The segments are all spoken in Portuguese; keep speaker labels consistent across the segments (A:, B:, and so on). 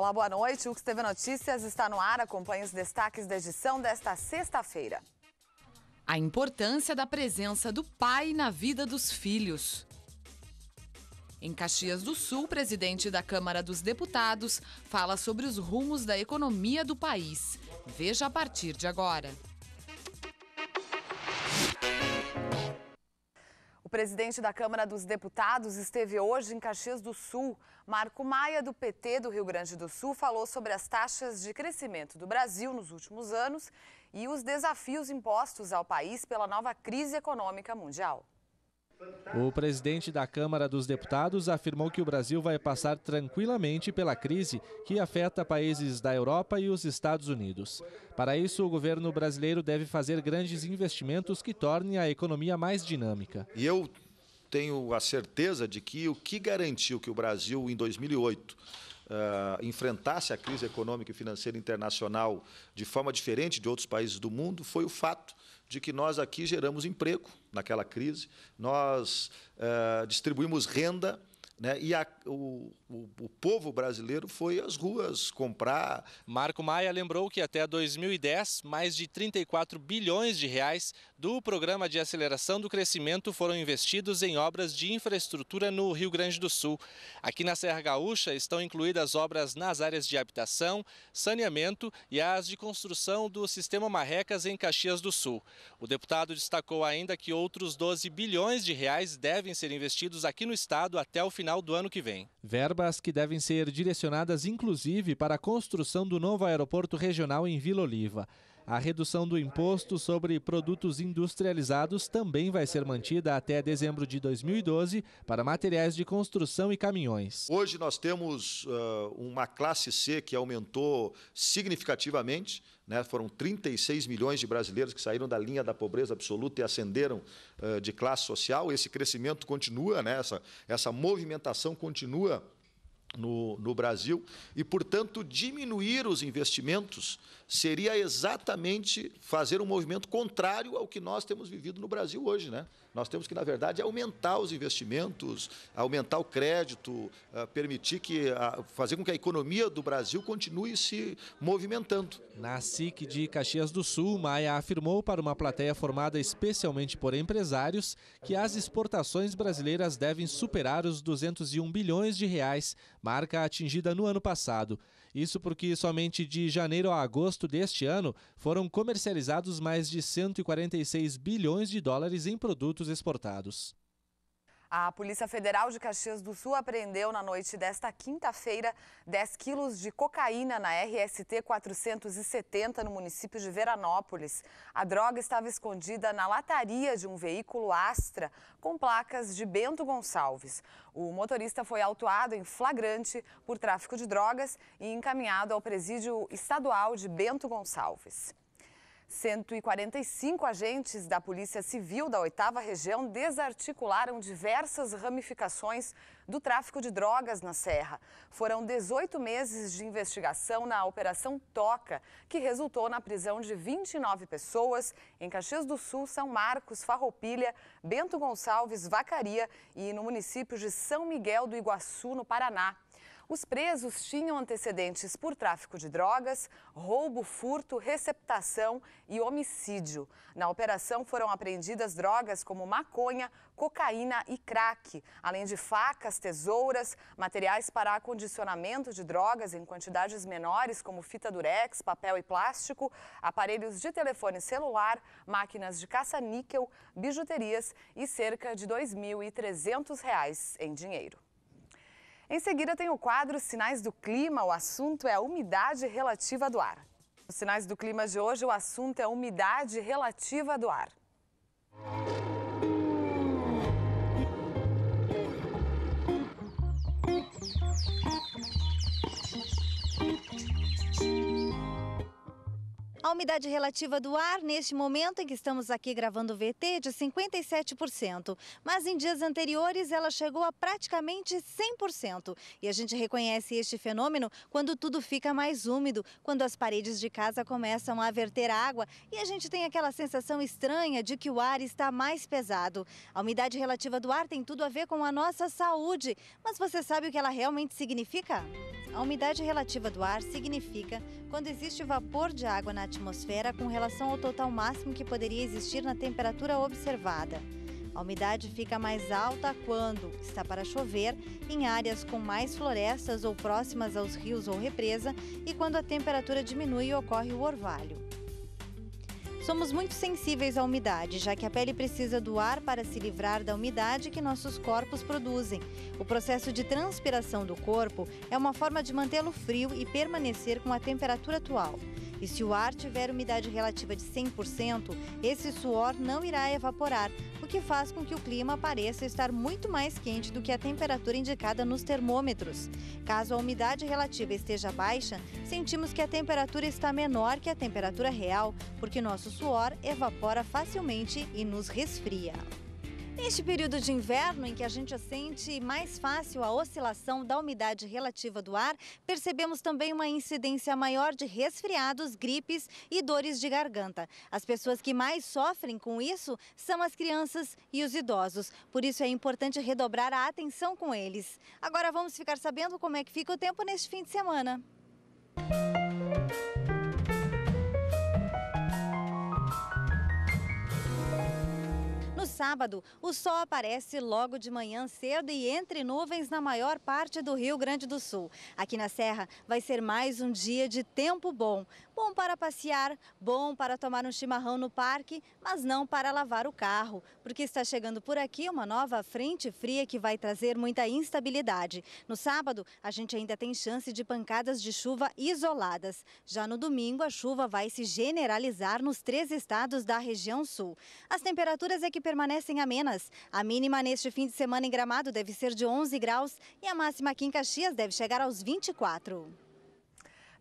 A: Olá, boa noite. O TV Notícias está no ar. Acompanhe os destaques da edição desta sexta-feira. A importância da presença do pai na vida dos filhos. Em Caxias do Sul, o presidente da Câmara dos Deputados fala sobre os rumos da economia do país. Veja a partir de agora. O presidente da Câmara dos Deputados esteve hoje em Caxias do Sul. Marco Maia, do PT do Rio Grande do Sul, falou sobre as taxas de crescimento do Brasil nos últimos anos e os desafios impostos ao país pela nova crise econômica mundial.
B: O presidente da Câmara dos Deputados afirmou que o Brasil vai passar tranquilamente pela crise que afeta países da Europa e os Estados Unidos. Para isso, o governo brasileiro deve fazer grandes investimentos que tornem a economia mais dinâmica.
C: E eu tenho a certeza de que o que garantiu que o Brasil, em 2008, uh, eh, enfrentasse a crise econômica e financeira internacional de forma diferente de outros países do mundo foi o fato de que nós aqui geramos emprego naquela crise, nós uh, distribuímos renda né? E a, o, o, o, povo brasileiro foi às ruas comprar.
B: Marco Maia lembrou que até 2010, mais de 34 bilhões de reais do Programa de Aceleração do Crescimento foram investidos em obras de infraestrutura no Rio Grande do Sul. Aqui na Serra Gaúcha estão incluídas obras nas áreas de habitação, saneamento e as de construção do sistema Marrecas em Caxias do Sul. O deputado destacou ainda que outros 12 bilhões de reais devem ser investidos aqui no estado até o final final do ano que vem. Verbas que devem ser direcionadas inclusive para a construção do novo aeroporto regional em Vila Oliva. A redução do imposto sobre produtos industrializados também vai ser mantida até dezembro de 2012 para materiais de construção e caminhões.
C: Hoje nós temos uh, uma classe C que aumentou significativamente. Né? Foram 36 milhões de brasileiros que saíram da linha da pobreza absoluta e ascenderam uh, de classe social. Esse crescimento continua, né? essa, essa movimentação continua no, no Brasil. E, portanto, diminuir os investimentos seria exatamente fazer um movimento contrário ao que nós temos vivido no Brasil hoje. Né? Nós temos que, na verdade, aumentar os investimentos, aumentar o crédito, eh, permitir que fazer com que a economia do Brasil continue se movimentando.
B: Na SIC de Caxias do Sul, Maia afirmou para uma plateia formada especialmente por empresários que as exportações brasileiras devem superar os 201 bilhões de reais, marca atingida no ano passado. Isso porque somente de janeiro a agosto agosto deste ano, foram comercializados mais de 146 bilhões de dólares em produtos exportados.
A: A Polícia Federal de Caxias do Sul apreendeu na noite desta quinta-feira 10 quilos de cocaína na RST 470 no município de Veranópolis. A droga estava escondida na lataria de um veículo Astra com placas de Bento Gonçalves. O motorista foi autuado em flagrante por tráfico de drogas e encaminhado ao presídio estadual de Bento Gonçalves. 145 agentes da Polícia Civil da 8 Região desarticularam diversas ramificações do tráfico de drogas na Serra. Foram 18 meses de investigação na Operação Toca, que resultou na prisão de 29 pessoas em Caxias do Sul, São Marcos, Farroupilha, Bento Gonçalves, Vacaria e no município de São Miguel do Iguaçu, no Paraná. Os presos tinham antecedentes por tráfico de drogas, roubo, furto, receptação e homicídio. Na operação foram apreendidas drogas como maconha, cocaína e crack, além de facas, tesouras, materiais para acondicionamento de drogas em quantidades menores como fita durex, papel e plástico, aparelhos de telefone celular, máquinas de caça-níquel, bijuterias e cerca de R$ 2.300 em dinheiro. Em seguida, tem o quadro Sinais do Clima. O assunto é a umidade relativa do ar. Os Sinais do Clima de hoje, o assunto é a umidade relativa do ar.
D: umidade relativa do ar, neste momento em que estamos aqui gravando o VT, de 57%. Mas em dias anteriores ela chegou a praticamente 100%. E a gente reconhece este fenômeno quando tudo fica mais úmido, quando as paredes de casa começam a verter água e a gente tem aquela sensação estranha de que o ar está mais pesado. A umidade relativa do ar tem tudo a ver com a nossa saúde. Mas você sabe o que ela realmente significa? A umidade relativa do ar significa quando existe vapor de água na atmosfera com relação ao total máximo que poderia existir na temperatura observada. A umidade fica mais alta quando está para chover, em áreas com mais florestas ou próximas aos rios ou represa, e quando a temperatura diminui e ocorre o orvalho. Somos muito sensíveis à umidade, já que a pele precisa do ar para se livrar da umidade que nossos corpos produzem. O processo de transpiração do corpo é uma forma de mantê-lo frio e permanecer com a temperatura atual. E se o ar tiver umidade relativa de 100%, esse suor não irá evaporar, o que faz com que o clima pareça estar muito mais quente do que a temperatura indicada nos termômetros. Caso a umidade relativa esteja baixa, sentimos que a temperatura está menor que a temperatura real, porque nosso suor evapora facilmente e nos resfria. Neste período de inverno, em que a gente sente mais fácil a oscilação da umidade relativa do ar, percebemos também uma incidência maior de resfriados, gripes e dores de garganta. As pessoas que mais sofrem com isso são as crianças e os idosos. Por isso é importante redobrar a atenção com eles. Agora vamos ficar sabendo como é que fica o tempo neste fim de semana. Música sábado, o sol aparece logo de manhã cedo e entre nuvens na maior parte do Rio Grande do Sul. Aqui na Serra vai ser mais um dia de tempo bom. Bom para passear, bom para tomar um chimarrão no parque, mas não para lavar o carro, porque está chegando por aqui uma nova frente fria que vai trazer muita instabilidade. No sábado, a gente ainda tem chance de pancadas de chuva isoladas. Já no domingo, a chuva vai se generalizar nos três estados da região sul. As temperaturas é que permanecem amenas. A mínima neste fim de semana em Gramado deve ser de 11 graus e a máxima aqui em Caxias deve chegar aos 24.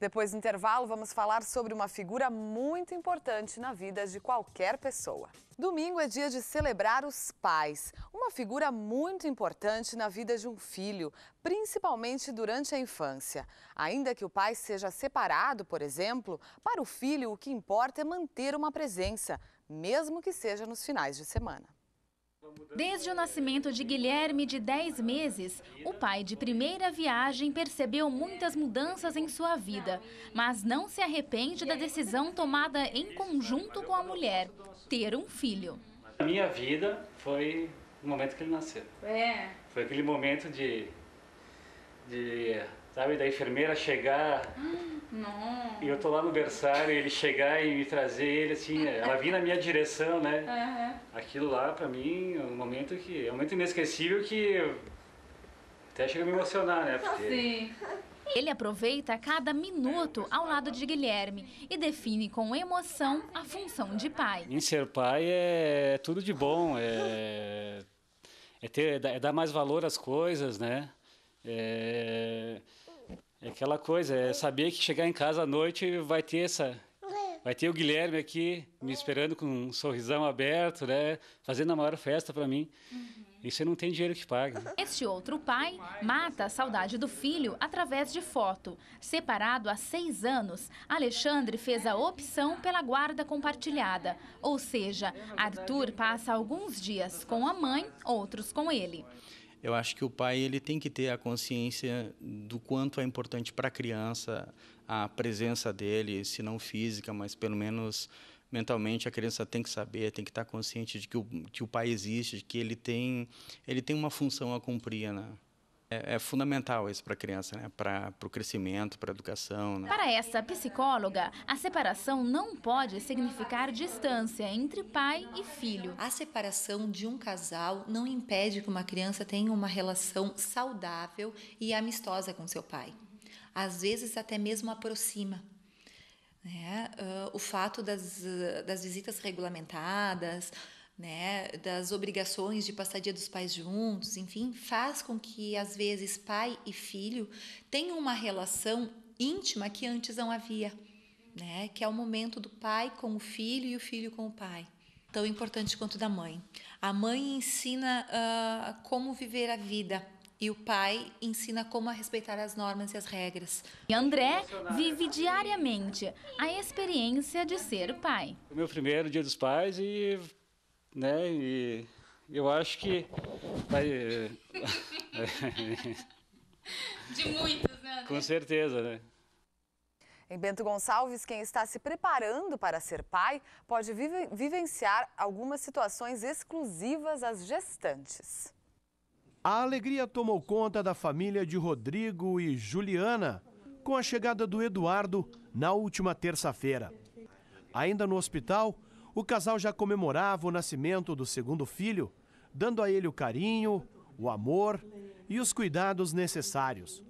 A: Depois do intervalo, vamos falar sobre uma figura muito importante na vida de qualquer pessoa. Domingo é dia de celebrar os pais, uma figura muito importante na vida de um filho, principalmente durante a infância. Ainda que o pai seja separado, por exemplo, para o filho o que importa é manter uma presença, mesmo que seja nos finais de semana.
E: Desde o nascimento de Guilherme, de 10 meses, o pai de primeira viagem percebeu muitas mudanças em sua vida, mas não se arrepende da decisão tomada em conjunto com a mulher, ter um filho.
F: A minha vida foi o momento que ele nasceu. É. Foi aquele momento de, de sabe? Da enfermeira chegar. Não. E eu tô lá no berçário, ele chegar e me trazer ele, assim, é, ela vir na minha direção, né? Uhum. Aquilo lá, pra mim, é um momento que. É um momento inesquecível que. Até chega a me emocionar, né? Porque... Sim.
E: Ele aproveita cada minuto ao lado de Guilherme e define com emoção a função de pai.
F: Em ser pai é, é tudo de bom, é, é, ter, é dar mais valor às coisas, né? É, é aquela coisa, é saber que chegar em casa à noite vai ter essa, vai ter o Guilherme aqui me esperando com um sorrisão aberto, né? Fazendo a maior festa para mim. Uhum. Isso não tem dinheiro que pague
E: Este outro pai mata a saudade do filho através de foto. Separado há seis anos, Alexandre fez a opção pela guarda compartilhada. Ou seja, Arthur passa alguns dias com a mãe, outros com ele
G: eu acho que o pai ele tem que ter a consciência do quanto é importante para a criança a presença dele, se não física, mas pelo menos mentalmente a criança tem que saber, tem que estar tá consciente de que o, que o pai existe, de que ele tem, ele tem uma função a cumprir, né? É, é, fundamental isso para a criança, né? para o crescimento, para a educação. Né? Para
E: essa psicóloga, a separação não pode significar distância
D: entre pai e filho. A separação de um casal não impede que uma criança tenha uma relação saudável e amistosa com seu pai. Às vezes, até mesmo aproxima. Né? Uh, o fato das, ah, das visitas regulamentadas, né, das obrigações de passar dia dos pais juntos, enfim, faz com que às vezes pai e filho tenham uma relação íntima que antes não havia, né, que é o momento do pai com o filho e o filho com o pai tão importante quanto da mãe. A mãe ensina uh, como viver a vida. E o pai ensina como a respeitar as normas e as regras. E André
E: vive diariamente a experiência de ser pai.
F: O meu primeiro dia dos pais e né? E eu acho que vai eh,
E: de muitos, né?
F: Com certeza, né?
A: Em Bento Gonçalves, quem está se preparando para ser pai pode vivenciar algumas situações exclusivas às gestantes.
G: A alegria tomou conta da família de Rodrigo e Juliana com a chegada do Eduardo na última terça-feira. Ainda no hospital, o casal já comemorava o nascimento do segundo filho, dando a ele o carinho, o amor e os cuidados necessários.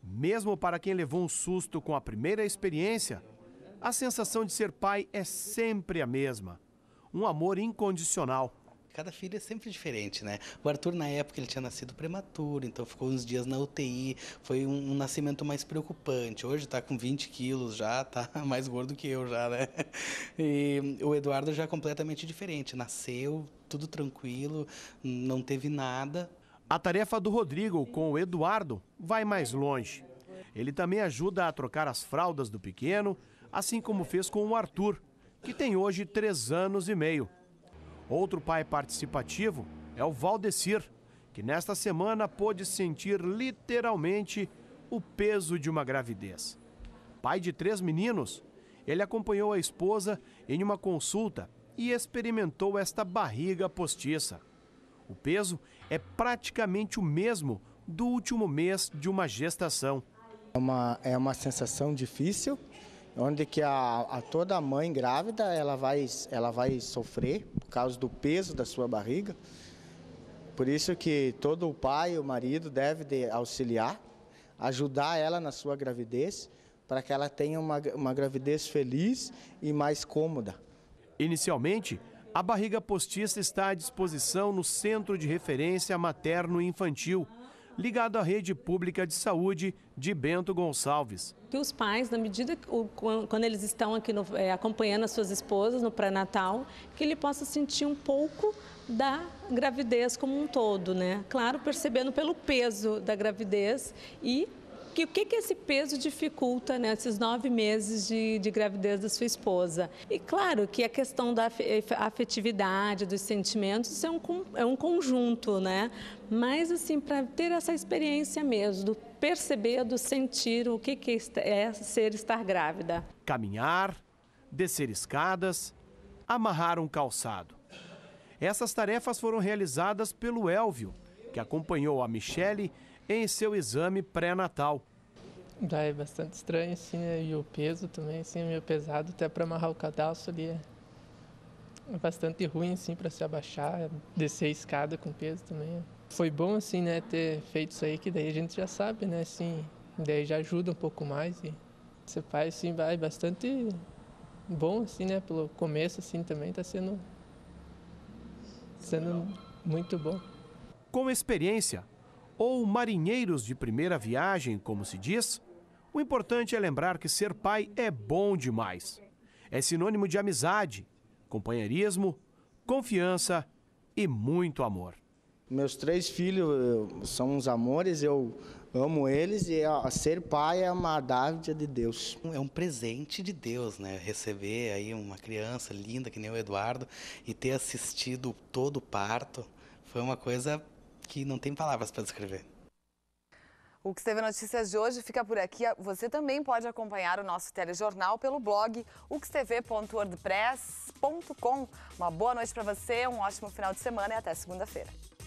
G: Mesmo para quem levou um susto com a primeira experiência, a sensação de ser pai é sempre a mesma: um amor incondicional Cada filho é sempre diferente, né? O Arthur, na época, ele tinha nascido prematuro, então ficou uns dias na UTI. Foi um, um nascimento mais preocupante. Hoje está com 20 quilos já, tá mais gordo que eu já, né? E o Eduardo já é completamente diferente. Nasceu, tudo tranquilo, não teve nada. A tarefa do Rodrigo com o Eduardo vai mais longe. Ele também ajuda a trocar as fraldas do pequeno, assim como fez com o Arthur, que tem hoje três anos e meio. Outro pai participativo é o Valdecir, que nesta semana pôde sentir literalmente o peso de uma gravidez. Pai de três meninos, ele acompanhou a esposa em uma consulta e experimentou esta barriga postiça. O peso é praticamente o mesmo do último mês de uma gestação. É uma, é uma sensação difícil, onde que a, a, toda mãe grávida ela vai, ela vai sofrer por causa do peso da sua barriga. Por isso que todo o pai, o marido deve de auxiliar, ajudar ela na sua gravidez, para que ela tenha uma, uma gravidez feliz e mais cômoda. Inicialmente, a barriga postiça está à disposição no Centro de Referência Materno e Infantil, ligado à rede pública de saúde de Bento Gonçalves.
D: Que os pais, na medida que quando eles estão aqui no, é, acompanhando as suas esposas no pré-natal, que ele possa sentir um pouco da gravidez como um todo, né? Claro, percebendo pelo peso da gravidez e que, o que, que esse peso dificulta nesses né, nove meses de, de gravidez da sua esposa? E claro que a questão da afetividade, dos sentimentos, isso é um, é um conjunto, né? Mas, assim, para ter essa experiência mesmo, do perceber, do sentir o que, que é ser estar grávida.
G: Caminhar, descer escadas, amarrar um calçado. Essas tarefas foram realizadas pelo Elvio, que acompanhou a Michele em seu exame pré-natal. Já é bastante estranho,
B: assim, né? e o peso também, assim, é meio pesado, até para amarrar o cadastro ali é, é bastante ruim, assim, para se abaixar, descer a escada com peso também. Foi bom, assim, né, ter feito isso aí, que daí a gente já sabe, né, assim, daí já ajuda um pouco mais e você faz, assim, vai bastante bom, assim, né, pelo começo, assim, também tá sendo, sendo muito bom.
G: Com experiência, ou marinheiros de primeira viagem, como se diz, o importante é lembrar que ser pai é bom demais. É sinônimo de amizade, companheirismo, confiança e muito amor. Meus três filhos eh, são uns amores, eu amo eles e ó, ser pai é uma dádiva de Deus. É um presente de Deus, né? Receber aí uma criança linda que nem o Eduardo e ter assistido todo o parto foi uma coisa que não tem palavras para descrever.
A: O que teve notícias de hoje fica por aqui. Você também pode acompanhar o nosso telejornal pelo blog uxtv.wordpress.com. Uma boa noite para você, um ótimo final de semana e até segunda-feira.